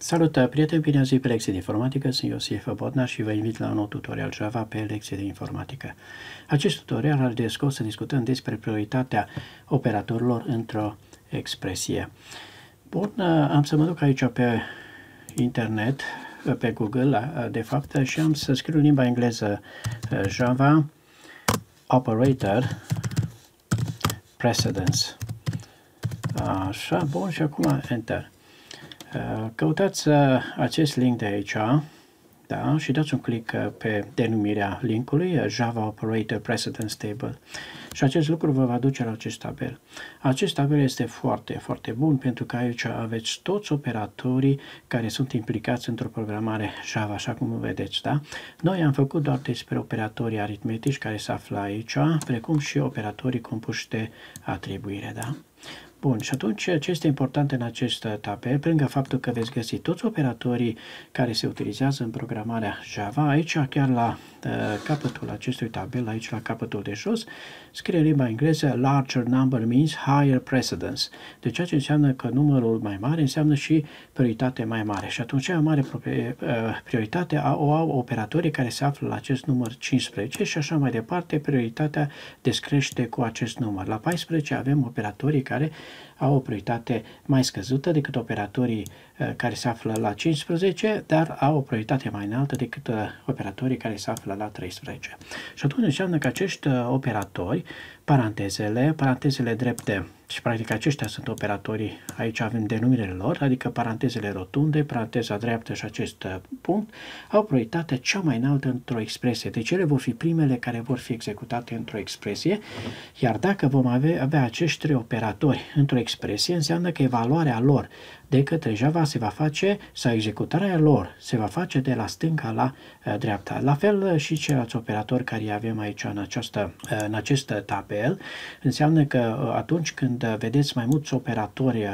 Salutări, prieteni, bine ați pe lecții de informatică, sunt Iosif Bodna și vă invit la un nou tutorial Java pe lecții de informatică. Acest tutorial are de scos să discutăm despre prioritatea operatorilor într-o expresie. Bun, uh, am să mă duc aici pe internet, uh, pe Google, uh, de fapt, și am să scriu în limba engleză Java Operator Precedence. Așa, bun, și acum Enter. Uh, căutați uh, acest link de aici da, și dați un click uh, pe denumirea linkului Java Operator Precedence Table și acest lucru vă va duce la acest tabel. Acest tabel este foarte, foarte bun pentru că aici aveți toți operatorii care sunt implicați într-o programare Java, așa cum vedeți, da? Noi am făcut doar despre operatorii aritmetici care se află aici, precum și operatorii compuși de atribuire, da? Bun, și atunci ce este important în acest tabel, pe lângă faptul că veți găsi toți operatorii care se utilizează în programarea Java, aici chiar la uh, capătul acestui tabel, aici la capătul de jos, scrie limba engleză larger number means higher precedence. Deci ceea ce înseamnă că numărul mai mare înseamnă și prioritate mai mare. Și atunci cea mare uh, prioritate o au operatorii care se află la acest număr 15 și așa mai departe, prioritatea descrește cu acest număr. La 14 avem operatorii care au o prioritate mai scăzută decât operatorii eh, care se află la 15, dar au o prioritate mai înaltă decât eh, operatorii care se află la 13. Și atunci înseamnă că acești eh, operatori, parantezele, parantezele drepte și practic aceștia sunt operatorii, aici avem denumirele lor, adică parantezele rotunde, paranteza dreaptă și acest uh, punct, au proiectate cea mai înaltă într-o expresie. Deci ele vor fi primele care vor fi executate într-o expresie, iar dacă vom avea, avea acești trei operatori într-o expresie, înseamnă că evaluarea lor de către Java se va face sau executarea lor se va face de la stânga la uh, dreapta. La fel uh, și ceilalți operatori care îi avem aici în, această, uh, în acest tabel, înseamnă că atunci când vedeți mai mulți operatori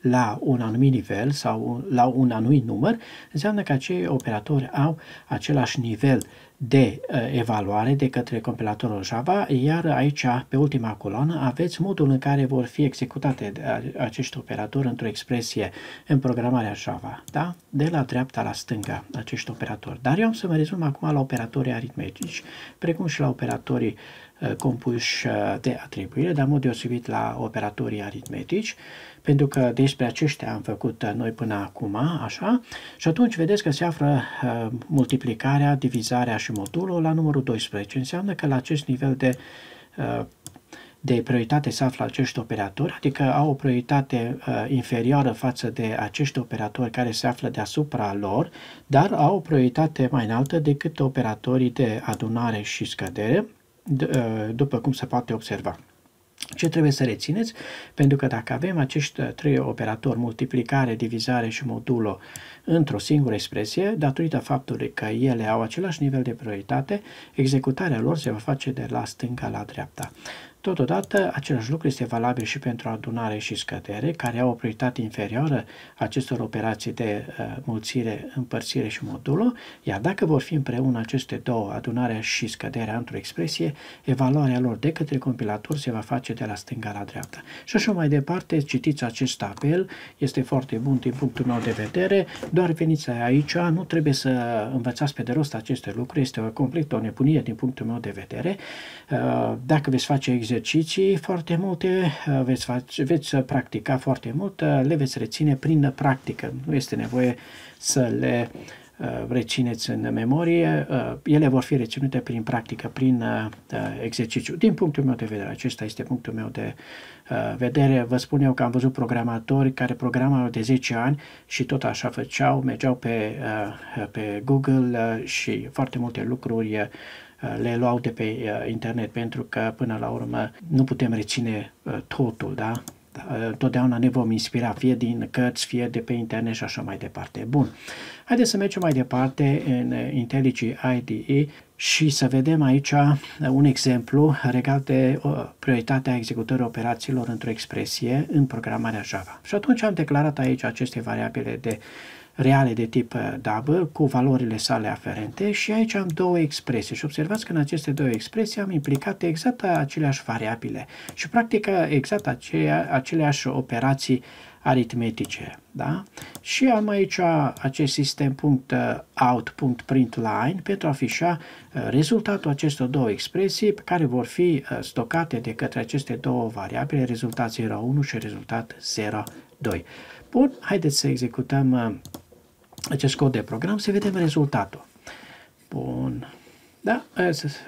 la un anumit nivel sau la un anumit număr, înseamnă că acei operatori au același nivel de uh, evaluare de către compilatorul Java, iar aici, pe ultima coloană, aveți modul în care vor fi executate uh, acești operatori într-o expresie în programarea Java, da? de la dreapta la stânga acești operatori. Dar eu am să mă rezum acum la operatorii aritmetici, precum și la operatorii uh, Eh, compuși eh, de atribuire, dar în mod deosebit la operatorii aritmetici, pentru că despre aceștia am făcut eh, noi până acum, așa, și atunci vedeți că se află multiplicarea, divizarea și modulul la numărul 12. Înseamnă că la acest nivel de de prioritate se află acești operatori, adică au o prioritate inferioară față de acești operatori care se află deasupra lor, dar au o prioritate mai înaltă decât operatorii de adunare și scădere, Ă, după cum se poate observa. Ce trebuie să rețineți? Pentru că dacă avem acești ă, trei operatori, multiplicare, divizare și modulo, într-o singură expresie, datorită faptului că ele au același nivel de prioritate, executarea lor se va face de la stânga la dreapta. Totodată, același lucru este valabil și pentru adunare și scădere, care au o prioritate inferioară acestor operații de uh, mulțire, împărțire și modulo, iar dacă vor fi împreună aceste două, adunarea și scăderea într-o expresie, evaluarea lor de către compilator se va face de la stânga la dreapta. Și așa mai departe, citiți acest tabel, este foarte bun din punctul meu de vedere, doar veniți aici, nu trebuie să învățați pe de rost aceste lucruri, este o completă o nebunie din punctul meu de vedere. Uh, dacă veți face exerciții foarte multe, veți, face, veți uh, practica foarte mult, uh, le veți reține prin practică. Nu este nevoie să le uh, rețineți în memorie, ele vor fi reținute prin practică, prin exercițiu. Din punctul meu de vedere, acesta este punctul meu de vedere. Vă spun eu că am văzut programatori care programau de 10 ani și tot așa făceau, mergeau pe, pe Google și foarte multe lucruri Uh, le luau de pe uh, internet, pentru că până la urmă nu putem reține uh, totul, da? Totdeauna ne vom inspira, fie din cărți, fie de pe internet și așa mai departe. Bun, haideți să mergem mai departe în IntelliJ IDE și să vedem aici un exemplu legat de prioritatea executării operațiilor într-o expresie în programarea Java. Și atunci am declarat aici aceste variabile de reale de tip uh, double cu valorile sale aferente și aici am două expresii și observați că în aceste două expresii am implicate exact aceleași variabile și practic exact aceea, aceleași operații aritmetice. Da? Și am aici acest sistem punct uh, out punct print line pentru a afișa uh, rezultatul acestor două expresii care vor fi stocate de către aceste două variabile, rezultat 0,1 și rezultat 0,2. Bun, haideți să executăm acest cod de program să vedem rezultatul. Bun. Da?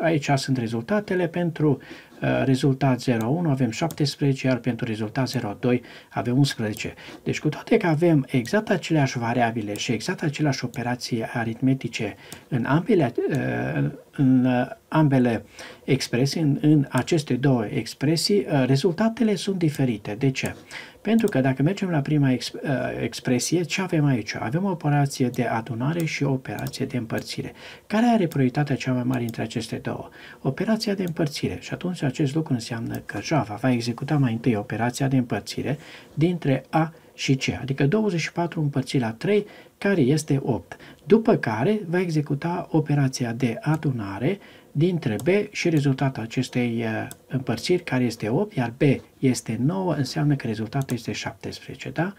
Aici sunt rezultatele. Pentru uh, rezultat 01 avem 17, iar pentru rezultat 02 avem 11. Deci cu toate că avem exact aceleași variabile și exact aceleași operații aritmetice în ambele, uh, în uh, ambele expresii, în, în aceste două expresii, uh, rezultatele sunt diferite. De ce? Pentru că dacă mergem la prima exp- uh, expresie, ce avem aici? Avem o operație de adunare și o operație de împărțire. Care are prioritatea cea mai mare dintre aceste două? Operația de împărțire. Și atunci acest lucru înseamnă că Java va executa mai întâi operația de împărțire dintre A și C, adică 24 împărțit la 3 care este 8, după care va executa operația de adunare dintre B și rezultatul acestei uh, împărțiri, care este 8, iar B este 9, înseamnă că rezultatul este 17, da?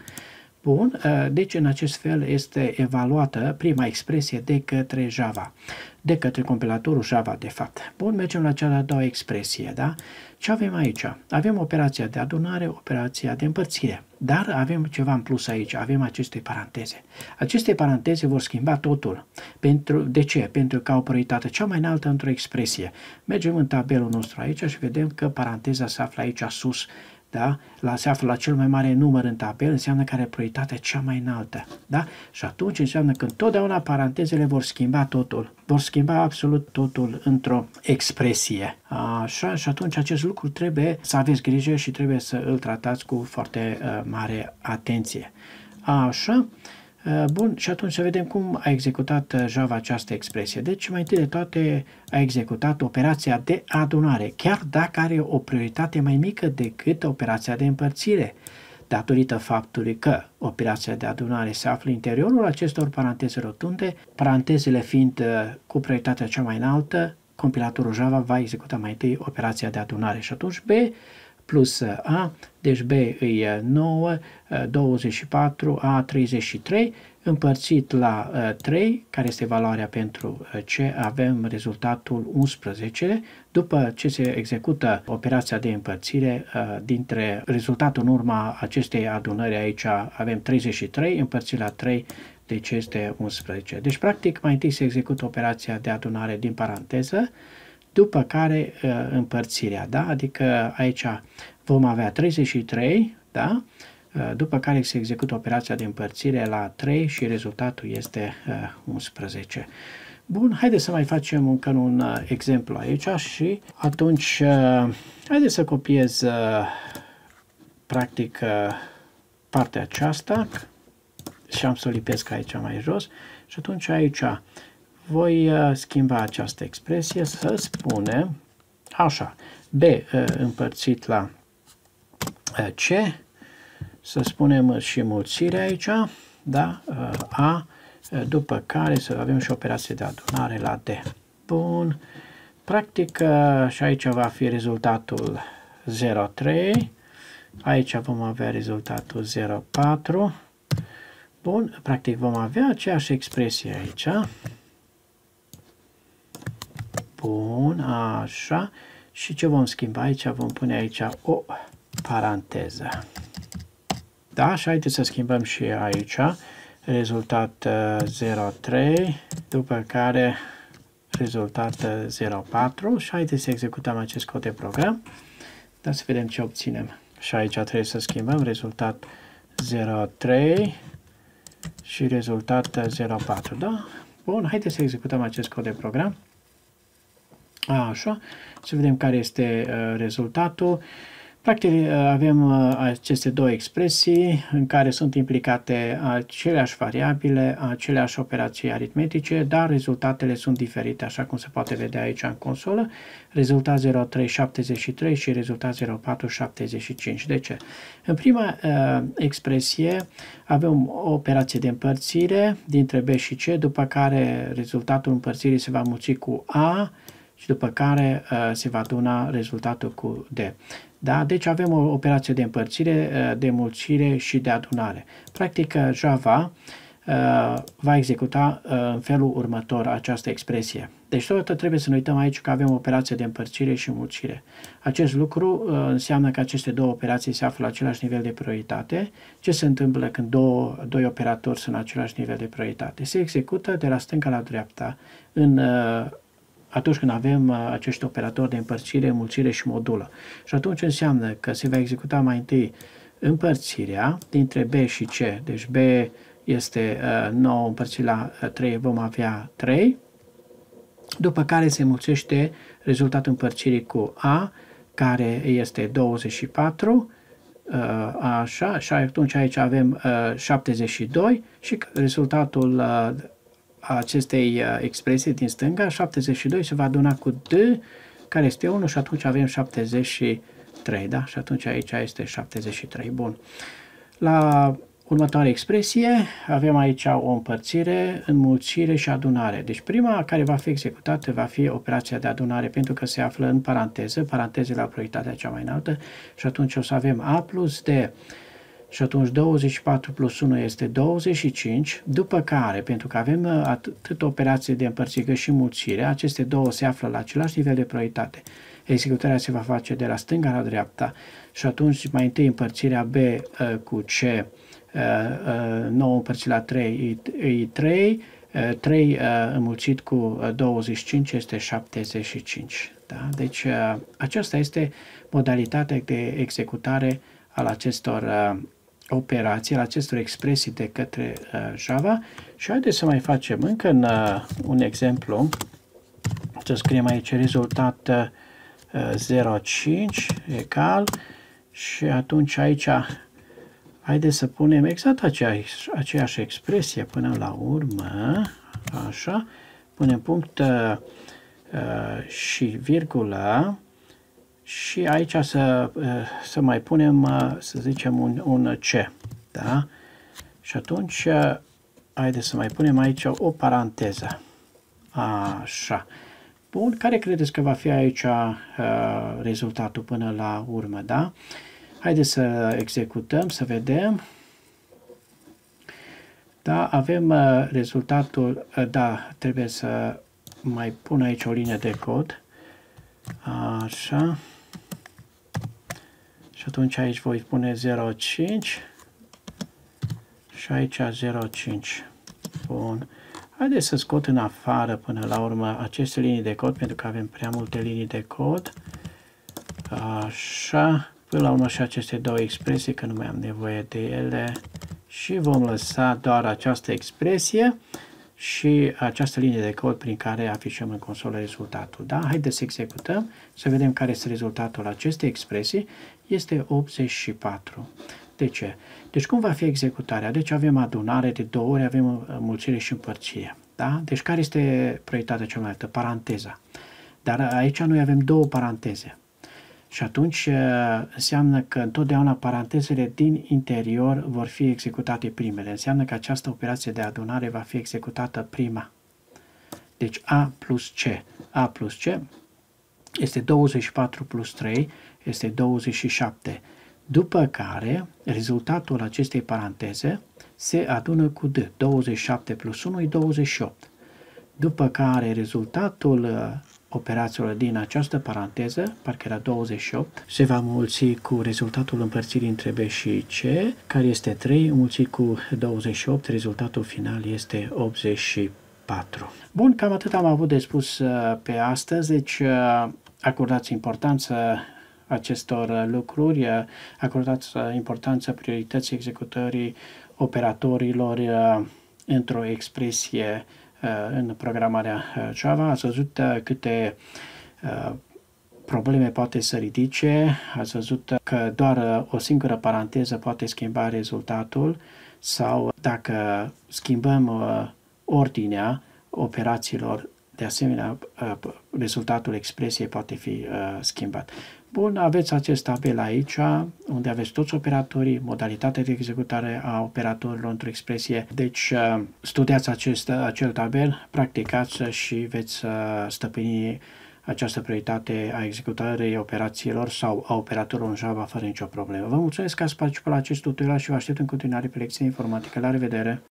Bun, ă, deci în acest fel este evaluată prima expresie de către Java, de către compilatorul Java de fapt. Bun, mergem la cea de-a doua expresie, da? Ce avem aici? Avem operația de adunare, operația de împărțire, dar avem ceva în plus aici, avem aceste paranteze. Aceste paranteze vor schimba totul. Pentru, de ce? Pentru că au prioritate cea mai înaltă într-o expresie. Mergem în tabelul nostru aici și vedem că paranteza se află aici sus, da? la, se află la cel mai mare număr în tabel, înseamnă că are prioritatea cea mai înaltă. Da? Și atunci înseamnă că întotdeauna parantezele vor schimba totul, vor schimba absolut totul într-o expresie. Așa, și atunci acest lucru trebuie să aveți grijă și trebuie să îl tratați cu foarte uh, mare atenție. Așa, Eh, bun, și atunci să vedem cum a executat eh, Java această expresie. Deci, mai întâi de toate, a executat operația de adunare, chiar dacă are o prioritate mai mică decât operația de împărțire, datorită faptului că operația de adunare se află în interiorul acestor paranteze rotunde, parantezele fiind eh, cu prioritatea cea mai înaltă, compilatorul Java va executa mai întâi operația de adunare și atunci B plus uh, A, deci B e 9, 24, A 33, împărțit la 3, uh, care este valoarea pentru uh, C, avem rezultatul 11. După ce se execută operația de împărțire, dintre rezultatul în urma acestei adunări aici avem 33 împărțit la 3, deci este 11. Deci, practic, mai întâi se execută operația de adunare din paranteză, după care uh, împărțirea, da? adică aici vom avea 33, da? Uh, după care se execută operația de împărțire la 3 și rezultatul este 11. Uh, Bun, haideți să mai facem încă un exemplu aici și atunci haideți să copiez practic partea aceasta și am să o lipesc aici mai jos și atunci aici voi uh, schimba această expresie să spunem așa, B uh, împărțit la uh, C, să spunem și mulțire aici, da? A, după care să avem și operație de adunare la D. Bun, practic și aici va fi rezultatul 0,3, aici vom avea rezultatul 0,4, Bun, practic vom avea aceeași expresie aici, Bun, așa. Și ce vom schimba aici? Vom pune aici o paranteză. Da, și haideți să schimbăm și aici. Rezultat 03, uh, după care rezultat 04 uh, și haideți să executăm acest cod de program. Da, să vedem ce obținem. Și aici trebuie să schimbăm rezultat 03 și rezultat 04, uh, da? Bun, haideți să executăm acest cod de program. Așa, să vedem care este uh, rezultatul. Practic uh, avem uh, aceste două expresii în care sunt implicate aceleași variabile, aceleași operații aritmetice, dar rezultatele sunt diferite, așa cum se poate vedea aici în consolă. Rezultat 0373 și rezultat 0475. De ce? În prima expresie avem o operație de împărțire dintre B și C, după care rezultatul împărțirii se va mulți cu A, și după care uh, se va aduna rezultatul cu D. Da? Deci avem o operație de împărțire, uh, de mulțire și de adunare. Practic, uh, Java uh, va executa uh, în felul următor această expresie. Deci totodată trebuie să ne uităm aici că avem operație de împărțire și mulțire. Acest lucru uh, înseamnă că aceste două operații se află la același nivel de prioritate. Ce se întâmplă când două, doi operatori sunt la același nivel de prioritate? Se execută de la stânga la dreapta în atunci când avem uh, acești operatori de împărțire, mulțire și modulă. Și atunci înseamnă că se va executa mai întâi împărțirea dintre B și C. Deci B este 9 uh, împărțit la 3, uh, vom avea 3, după care se mulțește rezultatul împărțirii cu A, care este 24, așa, și atunci aici avem 72 și rezultatul a acestei uh, expresii din stânga, 72 se va aduna cu D, care este 1 și atunci avem 73, da? Și atunci aici este 73. Bun. La următoarea expresie avem aici o împărțire, înmulțire și adunare. Deci prima care va fi executată va fi operația de adunare pentru că se află în paranteză, parantezele la prioritatea cea mai înaltă și atunci o să avem A plus d. Și atunci 24 plus 1 este 25, după care, pentru că avem uh, atât operație de împărțire cât și mulțire, aceste două se află la același nivel de prioritate. Executarea se va face de la stânga la dreapta și atunci mai întâi împărțirea B uh, cu C, 9 uh, împărțit la 3 e 3, 3 înmulțit cu 25 este 75. Da? Deci aceasta este modalitatea de executare al acestor operațiile acestor expresii de către uh, Java și haideți să mai facem încă în, uh, un exemplu. Să scriem aici rezultat uh, 05 egal și atunci aici haideți să punem exact aceeași, aceeași expresie până la urmă, așa, punem punct uh, uh și virgulă și aici să, eh, să mai punem, eh, să zicem, un, un C. Da? Și atunci, eh, haideți să mai punem aici o paranteză. Așa. Bun, care credeți că va fi aici uh, rezultatul până la urmă, da? Haideți să executăm, să vedem. Da, avem uh, rezultatul, uh, da, trebuie să mai pun aici o linie de cod. Așa. Și atunci aici voi pune 0,5 și aici 0,5. Bun. Haideți să scot în afară până la urmă aceste linii de cod, pentru că avem prea multe linii de cod. Așa, până la urmă și aceste două expresii, că nu mai am nevoie de ele. Și vom lăsa doar această expresie și această linie de cod prin care afișăm în consolă rezultatul. Da? Haideți să executăm, să vedem care este rezultatul acestei expresii. Este 84. De ce? Deci cum va fi executarea? Deci avem adunare de două ori, avem mulțire și împărțire. Da? Deci care este proiectată cea mai altă? Paranteza. Dar aici noi avem două paranteze. Și atunci eh, înseamnă că întotdeauna parantezele din interior vor fi executate primele. Înseamnă că această operație de adunare va fi executată prima. Deci A plus C. A plus C este 24 plus 3, este 27. După care, rezultatul acestei paranteze se adună cu D. 27 plus 1 e 28 după care rezultatul uh, operațiilor din această paranteză, parcă era 28, se va mulți cu rezultatul împărțirii între B și C, care este 3, mulți cu 28, rezultatul final este 84. Bun, cam atât am avut de spus uh, pe astăzi, deci uh, acordați importanță acestor lucruri, acordați importanță priorității executării operatorilor într-o expresie în programarea uh, Java, ați văzut uh, câte uh, probleme poate să ridice, ați văzut că doar o singură paranteză poate schimba rezultatul sau dacă schimbăm ordinea operațiilor de asemenea, uh, rezultatul expresiei poate fi uh, schimbat. Bun, aveți acest tabel aici, unde aveți toți operatorii, modalitatea de executare a operatorilor într-o expresie. Deci, uh, studiați acest, acel tabel, practicați și veți stăpâni această prioritate a executării operațiilor sau a operatorilor în Java fără nicio problemă. Vă mulțumesc că ați participat la acest tutorial și vă aștept în continuare pe lecții informatică. La revedere!